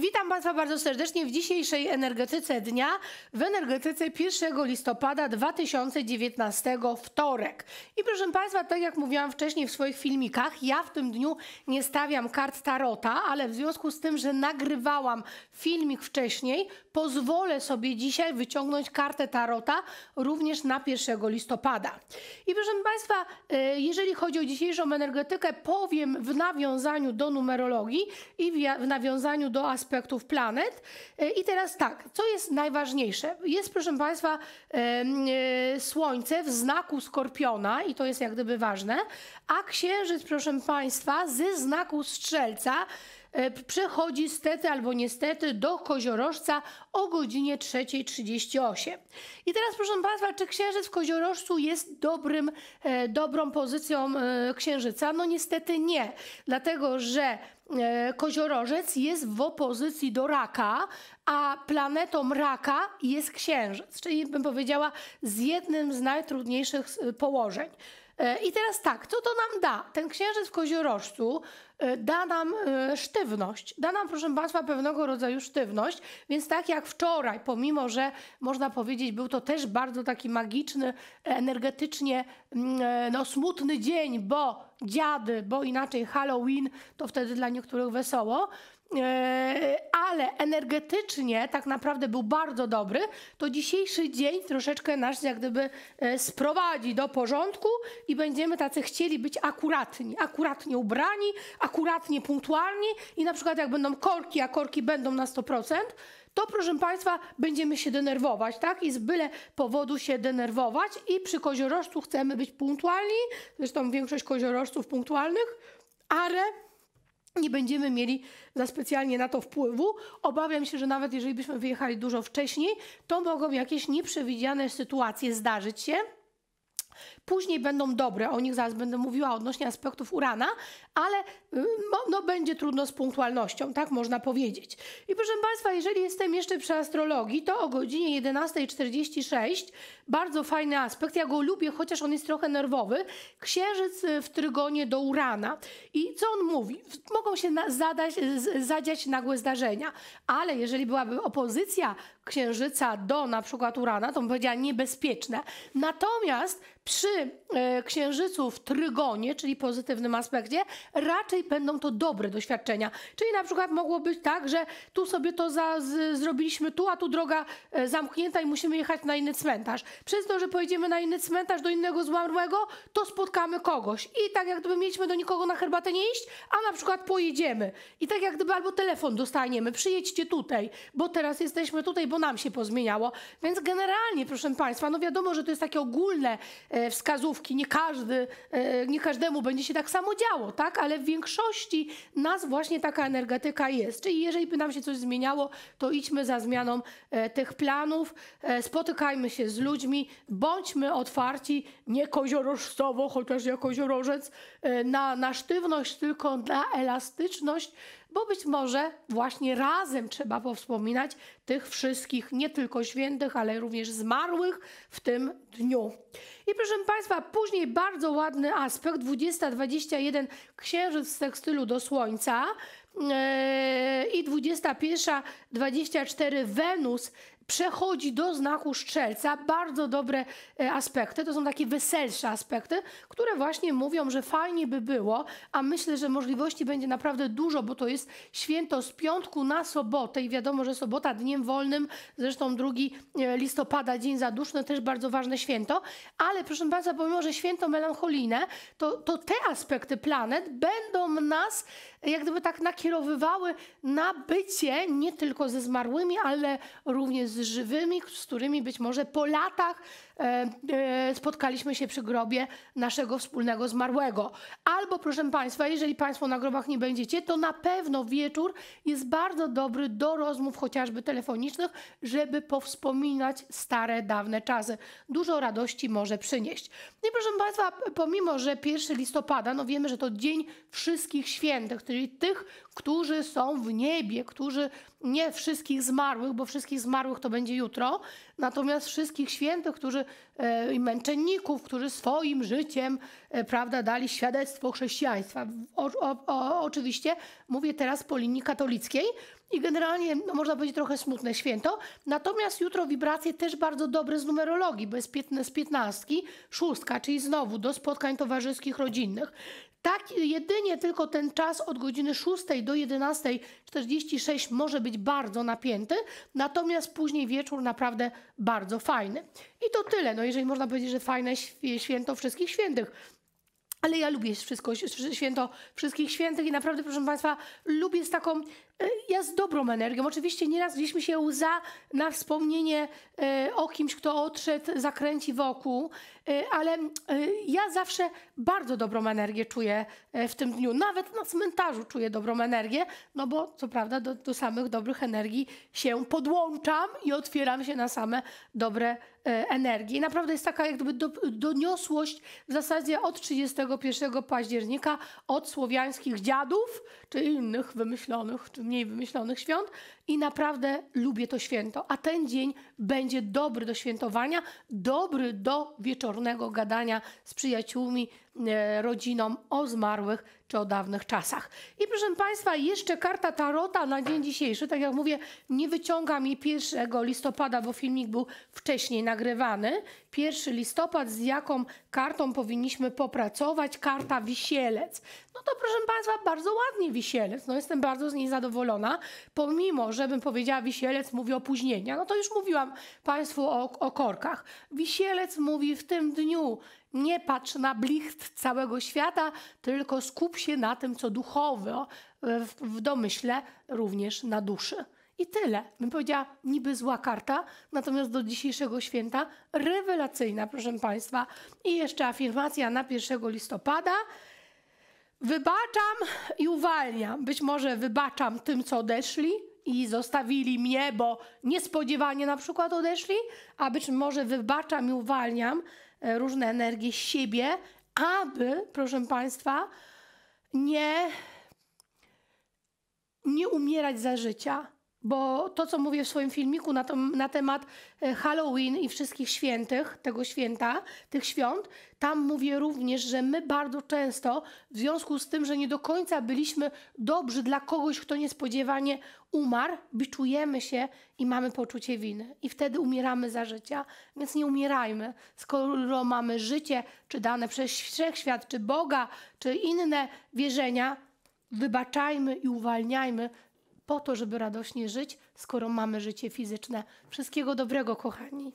Witam Państwa bardzo serdecznie w dzisiejszej Energetyce Dnia, w Energetyce 1 listopada 2019 wtorek. I proszę Państwa, tak jak mówiłam wcześniej w swoich filmikach, ja w tym dniu nie stawiam kart tarota, ale w związku z tym, że nagrywałam filmik wcześniej, pozwolę sobie dzisiaj wyciągnąć kartę tarota również na 1 listopada. I proszę Państwa, e, jeżeli chodzi o dzisiejszą energetykę, powiem w nawiązaniu do numerologii i w nawiązaniu do aspektu aspektów planet. E, I teraz tak, co jest najważniejsze? Jest, proszę Państwa, e, Słońce w znaku Skorpiona, i to jest jak gdyby ważne, a Księżyc, proszę Państwa, ze znaku Strzelca. E, przechodzi stety albo niestety do Koziorożca o godzinie 3.38. I teraz proszę Państwa, czy księżyc w Koziorożcu jest dobrym, e, dobrą pozycją e, księżyca? No niestety nie, dlatego że Koziorożec jest w opozycji do raka, a planetą raka jest księżyc, czyli bym powiedziała z jednym z najtrudniejszych położeń. I teraz tak, co to nam da? Ten księżyc w koziorożcu E, da nam e, sztywność. Da nam, proszę Państwa, pewnego rodzaju sztywność, więc tak jak wczoraj, pomimo że można powiedzieć, był to też bardzo taki magiczny, energetycznie mm, e, no, smutny dzień, bo dziady, bo inaczej Halloween, to wtedy dla niektórych wesoło, ale energetycznie tak naprawdę był bardzo dobry, to dzisiejszy dzień troszeczkę nas jak gdyby sprowadzi do porządku i będziemy tacy chcieli być akuratni, akuratnie ubrani, akuratnie, punktualni i na przykład jak będą korki, a korki będą na 100%, to proszę Państwa, będziemy się denerwować, tak? I z byle powodu się denerwować i przy koziorożcu chcemy być punktualni, zresztą większość koziorożców punktualnych, ale nie będziemy mieli za specjalnie na to wpływu. Obawiam się, że nawet jeżeli byśmy wyjechali dużo wcześniej, to mogą jakieś nieprzewidziane sytuacje zdarzyć się. Później będą dobre, o nich zaraz będę mówiła odnośnie aspektów Urana, ale y, no, no, będzie trudno z punktualnością, tak można powiedzieć. I proszę Państwa, jeżeli jestem jeszcze przy astrologii, to o godzinie 11.46 bardzo fajny aspekt, ja go lubię, chociaż on jest trochę nerwowy, księżyc y, w trygonie do Urana. I co on mówi? Mogą się zadać, zadziać nagłe zdarzenia, ale jeżeli byłaby opozycja księżyca do na przykład Urana, to bym powiedziała niebezpieczne. Natomiast przy e, księżycu w trygonie, czyli pozytywnym aspekcie, raczej będą to dobre doświadczenia. Czyli na przykład mogło być tak, że tu sobie to za, z, zrobiliśmy tu, a tu droga e, zamknięta i musimy jechać na inny cmentarz. Przez to, że pojedziemy na inny cmentarz do innego zmarłego, to spotkamy kogoś. I tak jak gdyby mieliśmy do nikogo na herbatę nie iść, a na przykład pojedziemy. I tak jak gdyby albo telefon dostaniemy, przyjedźcie tutaj, bo teraz jesteśmy tutaj, bo nam się pozmieniało. Więc generalnie, proszę Państwa, no wiadomo, że to jest takie ogólne e, E, wskazówki. Nie, każdy, e, nie każdemu będzie się tak samo działo, tak? ale w większości nas właśnie taka energetyka jest. Czyli jeżeli by nam się coś zmieniało, to idźmy za zmianą e, tych planów, spotykajmy się z ludźmi, bądźmy otwarci, nie koziorożcowo, chociaż jako koziorożec, na, na sztywność, tylko na elastyczność, bo być może właśnie razem trzeba powspominać tych wszystkich, nie tylko świętych, ale również zmarłych w tym dniu. I proszę Państwa, później bardzo ładny aspekt, 20-21 księżyc z tekstylu do słońca, e, i 21-24 Wenus przechodzi do znaku strzelca. Bardzo dobre e, aspekty, to są takie weselsze aspekty, które właśnie mówią, że fajnie by było, a myślę, że możliwości będzie naprawdę dużo, bo to jest święto z piątku na sobotę i wiadomo, że sobota dniem wolnym, zresztą 2 e, listopada, Dzień Zaduszny, też bardzo ważne święto, ale proszę Państwa, pomimo, że święto melancholijne, to, to te aspekty planet będą nas jak gdyby tak nakierowywały na bycie nie tylko ze zmarłymi, ale również z żywymi, z którymi być może po latach e, e, spotkaliśmy się przy grobie naszego wspólnego zmarłego. Albo, proszę Państwa, jeżeli Państwo na grobach nie będziecie, to na pewno wieczór jest bardzo dobry do rozmów chociażby telefonicznych, żeby powspominać stare, dawne czasy. Dużo radości może przynieść. No i proszę Państwa, pomimo, że 1 listopada, no wiemy, że to Dzień Wszystkich Świętych, czyli tych, którzy są w niebie, którzy nie wszystkich zmarłych, bo wszystkich zmarłych to będzie jutro, natomiast wszystkich świętych, którzy e, i męczenników, którzy swoim życiem, e, prawda, dali świadectwo chrześcijaństwa. O, o, o, oczywiście mówię teraz po linii katolickiej, i generalnie, no można powiedzieć, trochę smutne święto. Natomiast jutro wibracje też bardzo dobre z numerologii, bo jest z piętnastki, szóstka, czyli znowu do spotkań towarzyskich, rodzinnych. Tak, jedynie tylko ten czas od godziny 6 do 11.46 może być bardzo napięty, natomiast później wieczór naprawdę bardzo fajny. I to tyle, no jeżeli można powiedzieć, że fajne święto wszystkich świętych. Ale ja lubię wszystko, święto wszystkich świętych i naprawdę, proszę Państwa, lubię z taką, e, ja z dobrą energią. Oczywiście nieraz gdzieśmy się łza na wspomnienie e, o kimś, kto odszedł, zakręci wokół, Y, ale y, ja zawsze bardzo dobrą energię czuję y, w tym dniu. Nawet na cmentarzu czuję dobrą energię, no bo co prawda do, do samych dobrych energii się podłączam i otwieram się na same dobre energii. I naprawdę jest taka jakby do, doniosłość w zasadzie od 31 października od słowiańskich dziadów, czy innych wymyślonych, czy mniej wymyślonych świąt i naprawdę lubię to święto. A ten dzień będzie dobry do świętowania, dobry do wieczoru wieczornego gadania z przyjaciółmi E, rodzinom o zmarłych czy o dawnych czasach. I proszę Państwa, jeszcze karta Tarota na dzień dzisiejszy. Tak jak mówię, nie wyciągam jej 1 listopada, bo filmik był wcześniej nagrywany. 1 listopad, z jaką kartą powinniśmy popracować? Karta Wisielec. No to proszę Państwa, bardzo ładnie Wisielec. No jestem bardzo z niej zadowolona. Pomimo, żebym powiedziała Wisielec mówi opóźnienia, no to już mówiłam Państwu o, o korkach. Wisielec mówi w tym dniu nie patrz na blicht całego świata, tylko skup się na tym, co duchowo, e, w, w domyśle również na duszy. I tyle. Bym powiedziała niby zła karta, natomiast do dzisiejszego święta rewelacyjna, proszę Państwa. I jeszcze afirmacja na 1 listopada. Wybaczam i uwalniam. Być może wybaczam tym, co odeszli i zostawili mnie, bo niespodziewanie na przykład odeszli, a być może wybaczam i uwalniam E, różne energie siebie, aby, proszę Państwa, nie, nie umierać za życia bo to, co mówię w swoim filmiku na, na, temat e, Halloween i wszystkich świętych, tego święta, tych świąt, tam mówię również, że my bardzo często, w związku z tym, że nie do końca byliśmy dobrzy dla kogoś, kto niespodziewanie umarł, biczujemy się i mamy poczucie winy. I wtedy umieramy za życia, więc nie umierajmy. Skoro mamy życie, czy dane przez wszechświat, czy Boga, czy inne wierzenia, wybaczajmy i uwalniajmy po to, żeby radośnie żyć, skoro mamy życie fizyczne. Wszystkiego dobrego, kochani.